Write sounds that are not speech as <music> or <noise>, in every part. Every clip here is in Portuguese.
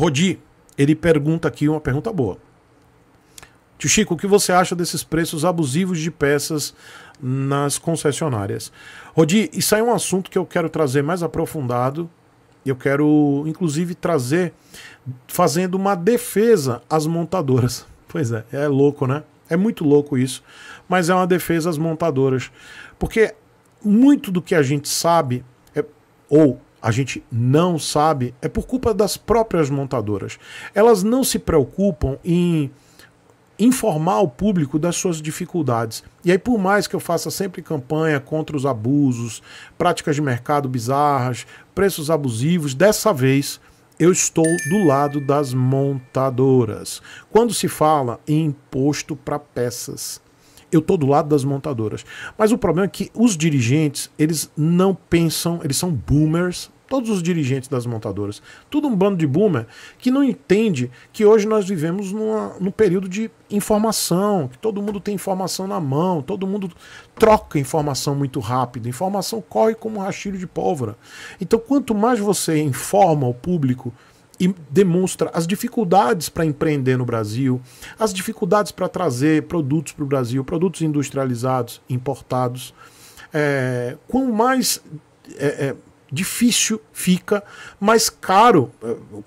Rodi, ele pergunta aqui uma pergunta boa. Tio Chico, o que você acha desses preços abusivos de peças nas concessionárias? Rodi, isso aí é um assunto que eu quero trazer mais aprofundado. Eu quero, inclusive, trazer fazendo uma defesa às montadoras. <laughs> Pois é, é louco, né? É muito louco isso, mas é uma defesa às montadoras. Porque muito do que a gente sabe, é, ou a gente não sabe é por culpa das próprias montadoras. Elas não se preocupam em informar o público das suas dificuldades. E aí, por mais que eu faça sempre campanha contra os abusos, práticas de mercado bizarras, preços abusivos, dessa vez eu estou do lado das montadoras. Quando se fala em imposto para peças, eu estou do lado das montadoras. Mas o problema é que os dirigentes, eles não pensam, eles são boomers, todos os dirigentes das montadoras. Tudo um bando de boomer que não entende que hoje nós vivemos numa, num período de informação, que todo mundo tem informação na mão, todo mundo troca informação muito rápido, informação corre como um rastilho de pólvora. Então, quanto mais você informa o público e demonstra as dificuldades para empreender no Brasil, as dificuldades para trazer produtos para o Brasil, produtos industrializados, importados. É, quanto mais é, é, difícil fica, mais caro,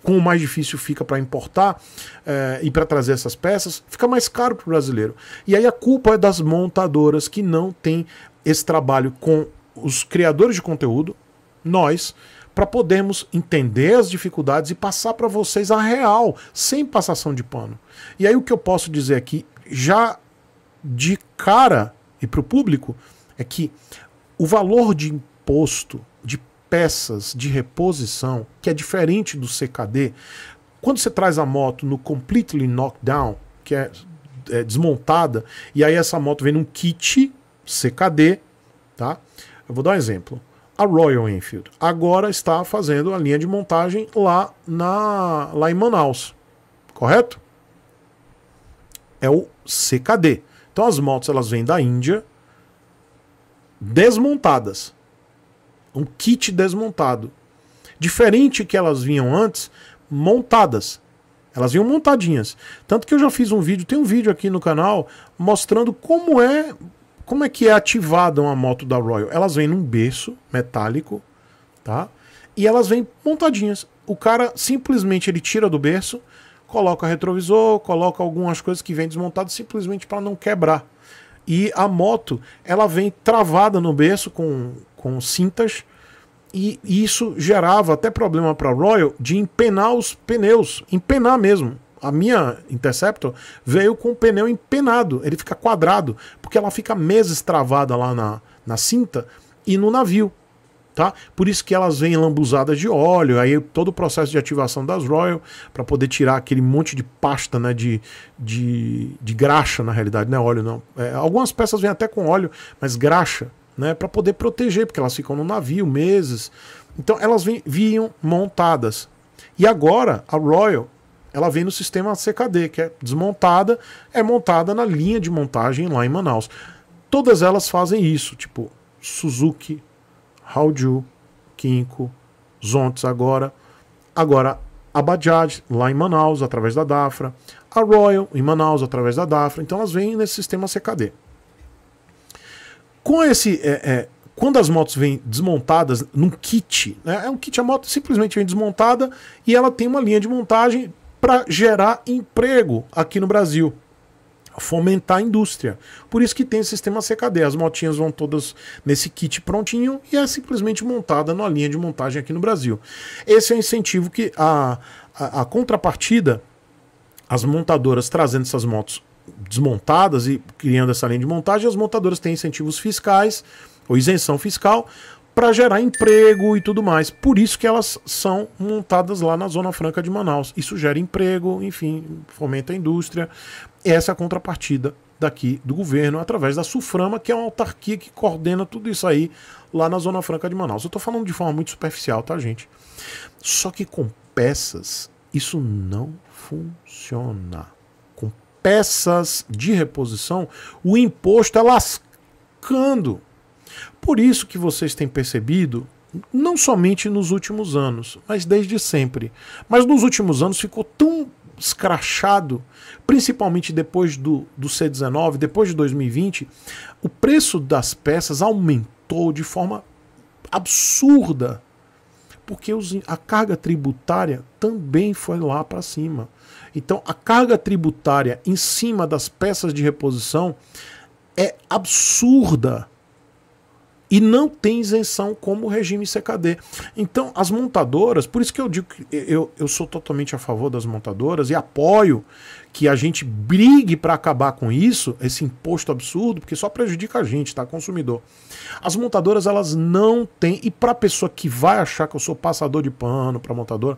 com é, mais difícil fica para importar é, e para trazer essas peças, fica mais caro para o brasileiro. E aí a culpa é das montadoras que não têm esse trabalho com os criadores de conteúdo, nós, para podermos entender as dificuldades e passar para vocês a real, sem passação de pano. E aí o que eu posso dizer aqui, já de cara e para o público, é que o valor de imposto de peças de reposição, que é diferente do CKD, quando você traz a moto no completely knockdown, que é, é desmontada, e aí essa moto vem num kit CKD, tá? Eu vou dar um exemplo a Royal Enfield. Agora está fazendo a linha de montagem lá, na, lá em Manaus, correto? É o CKD. Então as motos elas vêm da Índia desmontadas. Um kit desmontado. Diferente que elas vinham antes, montadas. Elas vinham montadinhas. Tanto que eu já fiz um vídeo, tem um vídeo aqui no canal mostrando como é como é que é ativada uma moto da Royal? Elas vêm num berço metálico, tá? E elas vêm montadinhas. O cara simplesmente ele tira do berço, coloca retrovisor, coloca algumas coisas que vem desmontado simplesmente para não quebrar. E a moto, ela vem travada no berço com, com cintas, e isso gerava até problema para a Royal de empenar os pneus, empenar mesmo a minha Interceptor veio com o pneu empenado, ele fica quadrado, porque ela fica meses travada lá na, na cinta e no navio. Tá? Por isso que elas vêm lambuzadas de óleo, aí todo o processo de ativação das Royal para poder tirar aquele monte de pasta, né, de, de, de graxa na realidade, não é óleo não. É, algumas peças vêm até com óleo, mas graxa, né, para poder proteger, porque elas ficam no navio meses. Então elas vinham montadas. E agora a Royal ela vem no sistema CKD, que é desmontada, é montada na linha de montagem lá em Manaus. Todas elas fazem isso, tipo Suzuki, Haoju, Kinko, Zontes agora, agora a Bajaj lá em Manaus através da Dafra, a Royal em Manaus através da Dafra. Então elas vêm nesse sistema CKD. Com esse, é, é, quando as motos vêm desmontadas num kit, né, é um kit a moto simplesmente vem desmontada e ela tem uma linha de montagem para gerar emprego aqui no Brasil fomentar a indústria. Por isso que tem o sistema CKD. As motinhas vão todas nesse kit prontinho e é simplesmente montada na linha de montagem aqui no Brasil. Esse é o incentivo que a, a, a contrapartida, as montadoras trazendo essas motos desmontadas e criando essa linha de montagem, as montadoras têm incentivos fiscais ou isenção fiscal para gerar emprego e tudo mais. Por isso que elas são montadas lá na Zona Franca de Manaus. Isso gera emprego, enfim, fomenta a indústria. Essa é a contrapartida daqui do governo, através da SUFRAMA, que é uma autarquia que coordena tudo isso aí lá na Zona Franca de Manaus. Eu estou falando de forma muito superficial, tá, gente? Só que com peças, isso não funciona. Com peças de reposição, o imposto é lascando por isso que vocês têm percebido, não somente nos últimos anos, mas desde sempre, mas nos últimos anos ficou tão escrachado, principalmente depois do, do C19, depois de 2020, o preço das peças aumentou de forma absurda, porque os, a carga tributária também foi lá para cima. Então, a carga tributária em cima das peças de reposição é absurda e não tem isenção como o regime CKD. Então, as montadoras, por isso que eu digo que eu, eu sou totalmente a favor das montadoras e apoio que a gente brigue para acabar com isso, esse imposto absurdo, porque só prejudica a gente, tá, consumidor. As montadoras, elas não têm, e para pessoa que vai achar que eu sou passador de pano para montadora,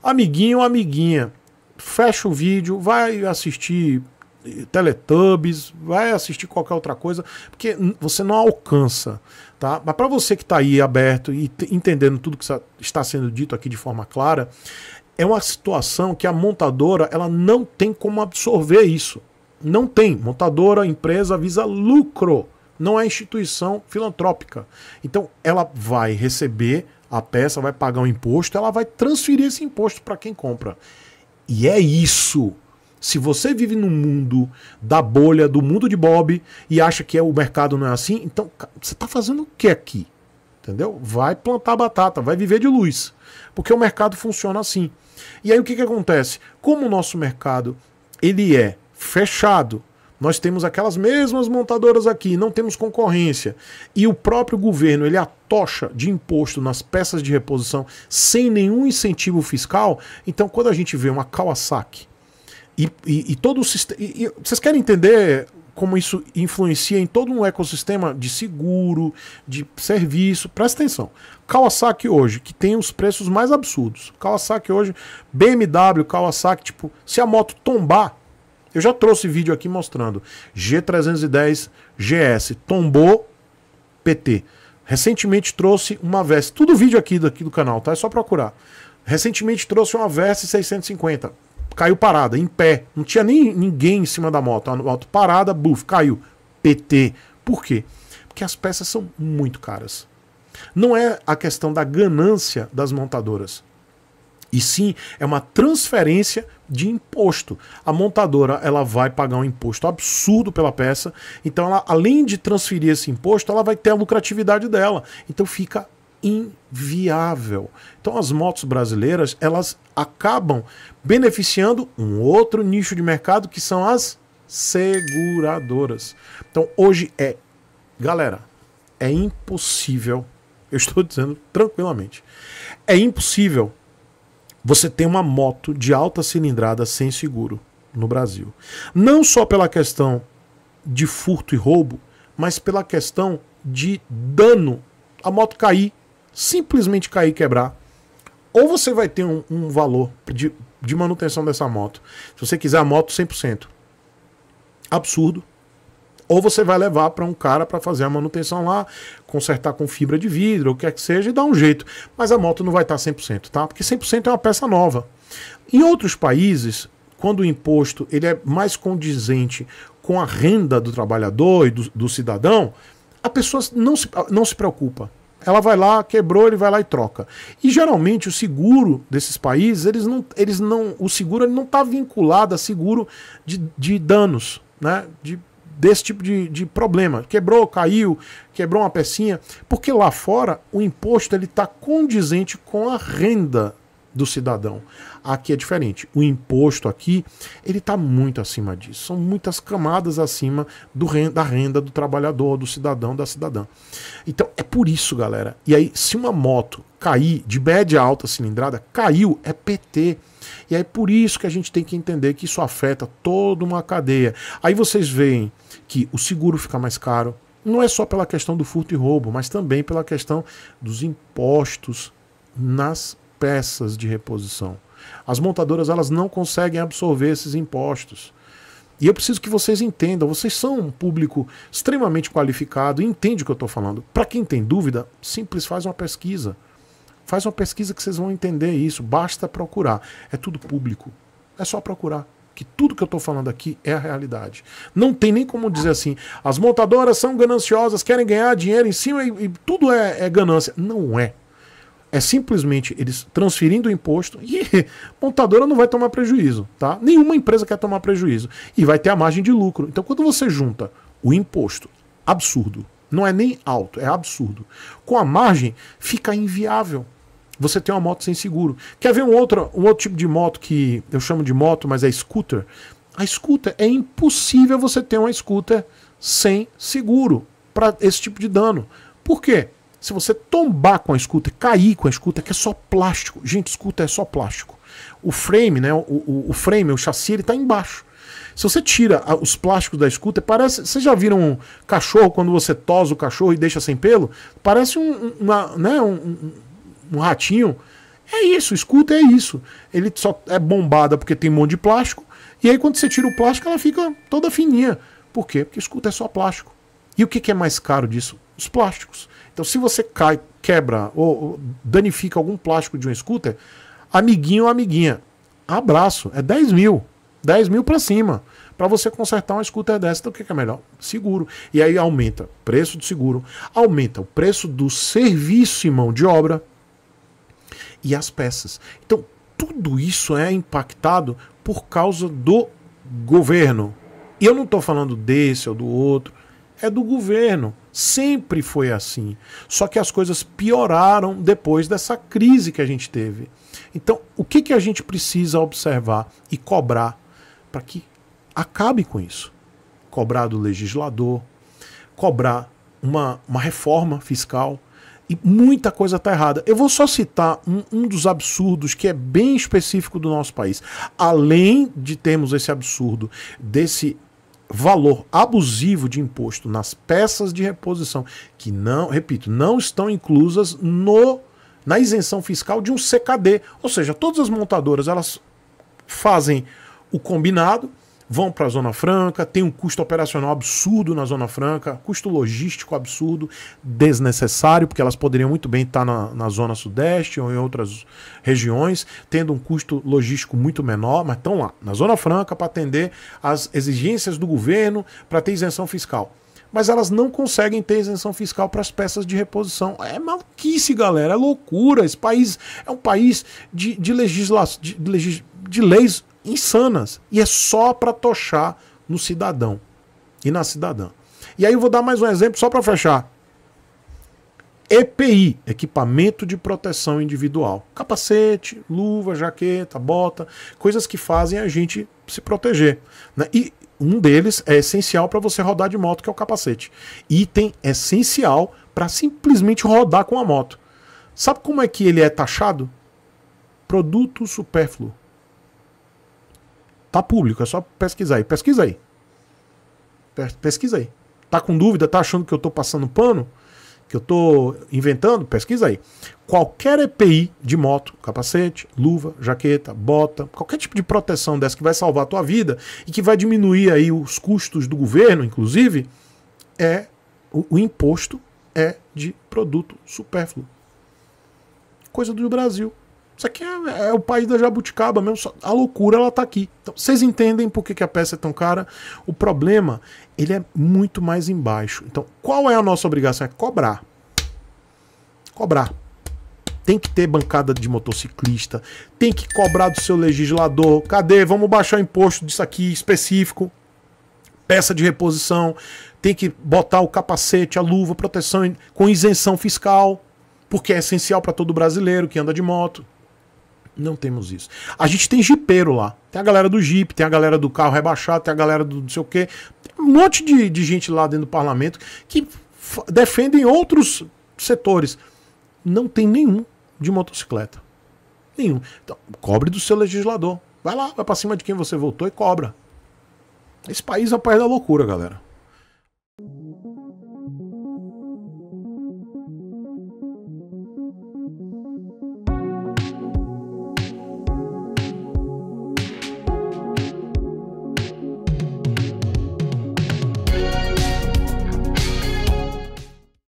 amiguinho, amiguinha, fecha o vídeo, vai assistir eh, Teletubbies, vai assistir qualquer outra coisa, porque você não alcança. Tá? Mas para você que está aí aberto e entendendo tudo que está sendo dito aqui de forma clara, é uma situação que a montadora ela não tem como absorver isso. Não tem. Montadora, empresa visa lucro, não é instituição filantrópica. Então ela vai receber a peça, vai pagar um imposto, ela vai transferir esse imposto para quem compra. E é isso se você vive no mundo da bolha, do mundo de Bob e acha que é, o mercado não é assim, então você está fazendo o que aqui? Entendeu? Vai plantar batata, vai viver de luz. Porque o mercado funciona assim. E aí o que, que acontece? Como o nosso mercado ele é fechado, nós temos aquelas mesmas montadoras aqui, não temos concorrência. E o próprio governo, ele atocha de imposto nas peças de reposição sem nenhum incentivo fiscal. Então, quando a gente vê uma Kawasaki e, e, todo o sistema. Vocês querem entender como isso influencia em todo um ecossistema de seguro, de serviço. Presta atenção. Kawasaki hoje, que tem os preços mais absurdos. Kawasaki hoje, BMW, Kawasaki, tipo, se a moto tombar, eu já trouxe vídeo aqui mostrando. G310 GS tombou PT. Recentemente trouxe uma Vest. Tudo vídeo aqui do, aqui do canal, tá? É só procurar. Recentemente trouxe uma Vest 650 caiu parada, em pé. Não tinha nem ninguém em cima da moto. A moto parada, buf, caiu. PT. Por quê? Porque as peças são muito caras. Não é a questão da ganância das montadoras. E sim, é uma transferência de imposto. A montadora ela vai pagar um imposto absurdo pela peça, então ela, além de transferir esse imposto, ela vai ter a lucratividade dela. Então fica inviável. Então as motos brasileiras, elas acabam beneficiando um outro nicho de mercado que são as seguradoras. Então hoje é, galera, é impossível, eu estou dizendo tranquilamente, é impossível você ter uma moto de alta cilindrada sem seguro no Brasil. Não só pela questão de furto e roubo, mas pela questão de dano. A moto cair, simplesmente cair e quebrar, ou você vai ter um, um valor de, de manutenção dessa moto. Se você quiser a moto 100%, absurdo. Ou você vai levar para um cara para fazer a manutenção lá, consertar com fibra de vidro, o que quer é que seja, e dar um jeito. Mas a moto não vai tá estar 100%, tá? Porque 100% é uma peça nova. Em outros países, quando o imposto ele é mais condizente com a renda do trabalhador e do, do cidadão, a pessoa não se, não se preocupa. Ela vai lá, quebrou, ele vai lá e troca. E geralmente o seguro desses países, eles não, eles não, o seguro ele não está vinculado a seguro de, de danos, né? De, desse tipo de, de problema. Quebrou, caiu, quebrou uma pecinha. Porque lá fora o imposto ele está condizente com a renda do cidadão. Aqui é diferente. O imposto aqui, ele está muito acima disso. São muitas camadas acima do renda, da renda do trabalhador, do cidadão, da cidadã. Então, é por isso, galera. E aí, se uma moto cair de média alta cilindrada, caiu, é PT. E é por isso que a gente tem que entender que isso afeta toda uma cadeia. Aí vocês veem que o seguro fica mais caro, não é só pela questão do furto e roubo, mas também pela questão dos impostos nas peças de reposição. As montadoras elas não conseguem absorver esses impostos. E eu preciso que vocês entendam, vocês são um público extremamente qualificado, entende o que eu estou falando. Para quem tem dúvida, simples, faz uma pesquisa. Faz uma pesquisa que vocês vão entender isso, basta procurar. É tudo público, é só procurar. Que tudo que eu estou falando aqui é a realidade. Não tem nem como dizer assim, as montadoras são gananciosas, querem ganhar dinheiro em cima e, e tudo é, é ganância. Não é. É simplesmente eles transferindo o imposto e <laughs> montadora não vai tomar prejuízo, tá? Nenhuma empresa quer tomar prejuízo e vai ter a margem de lucro. Então, quando você junta o imposto absurdo, não é nem alto, é absurdo, com a margem fica inviável. Você tem uma moto sem seguro. Quer ver um outro, um outro tipo de moto que eu chamo de moto, mas é scooter? A scooter é impossível você ter uma scooter sem seguro para esse tipo de dano. Por quê? Se você tombar com a escuta, cair com a escuta, que é só plástico. Gente, escuta é só plástico. O frame, né? O, o, o frame, o chassi, ele tá embaixo. Se você tira os plásticos da escuta, parece. Vocês já viram um cachorro quando você tosa o cachorro e deixa sem pelo? Parece um, uma, né, um, um ratinho. É isso, escuta é isso. Ele só é bombada porque tem um monte de plástico. E aí, quando você tira o plástico, ela fica toda fininha. Por quê? Porque escuta é só plástico. E o que, que é mais caro disso? Os plásticos. Então, se você cai, quebra ou, danifica algum plástico de um scooter, amiguinho ou amiguinha, abraço, é 10 mil. 10 mil para cima. Para você consertar uma scooter dessa, então o que, é melhor? Seguro. E aí aumenta o preço do seguro, aumenta o preço do serviço e mão de obra e as peças. Então, tudo isso é impactado por causa do governo. E eu não estou falando desse ou do outro, é do governo. Sempre foi assim. Só que as coisas pioraram depois dessa crise que a gente teve. Então, o que, que a gente precisa observar e cobrar para que acabe com isso? Cobrar do legislador, cobrar uma, uma reforma fiscal. E muita coisa está errada. Eu vou só citar um, um dos absurdos que é bem específico do nosso país. Além de termos esse absurdo desse valor abusivo de imposto nas peças de reposição que não, repito, não estão inclusas no na isenção fiscal de um CKD, ou seja, todas as montadoras elas fazem o combinado vão para a Zona Franca, tem um custo operacional absurdo na Zona Franca, custo logístico absurdo, desnecessário, porque elas poderiam muito bem estar tá na, na Zona Sudeste ou em outras regiões, tendo um custo logístico muito menor, mas estão lá, na Zona Franca, para atender às exigências do governo para ter isenção fiscal. Mas elas não conseguem ter isenção fiscal para as peças de reposição. É maluquice, galera, é loucura. Esse país é um país de, de, legisla de, de, legis de leis insanas. E é só para tochar no cidadão e na cidadã. E aí eu vou dar mais um exemplo só para fechar. EPI, equipamento de proteção individual. Capacete, luva, jaqueta, bota, coisas que fazem a gente se proteger. Né? E um deles é essencial para você rodar de moto, que é o capacete. Item essencial para simplesmente rodar com a moto. Sabe como é que ele é taxado? Produto supérfluo. Tá público, é só pesquisar aí. Pesquisa aí. Pesquisa aí. Tá com dúvida? Tá achando que eu tô passando pano? Que eu tô inventando? Pesquisa aí. Qualquer EPI de moto, capacete, luva, jaqueta, bota, qualquer tipo de proteção dessa que vai salvar a tua vida e que vai diminuir aí os custos do governo, inclusive, é o, o imposto é de produto supérfluo. Coisa do Brasil. Isso aqui é, é, o país da jabuticaba mesmo. A loucura ela tá aqui. Então, vocês entendem por que, que a peça é tão cara? O problema, ele é muito mais embaixo. Então, qual é a nossa obrigação? É cobrar. Cobrar. Tem que ter bancada de motociclista, tem que cobrar do seu legislador. Cadê? Vamos baixar o imposto disso aqui específico. Peça de reposição, tem que botar o capacete, a luva, proteção com isenção fiscal, porque é essencial para todo brasileiro que anda de moto. Não temos isso. A gente tem jipeiro lá. Tem a galera do jipe, tem a galera do carro rebaixado, tem a galera do não sei o quê. Tem um monte de, de gente lá dentro do parlamento que defendem outros setores. Não tem nenhum de motocicleta. Nenhum. Então, cobre do seu legislador. Vai lá, vai pra cima de quem você votou e cobra. Esse país é o país da loucura, galera.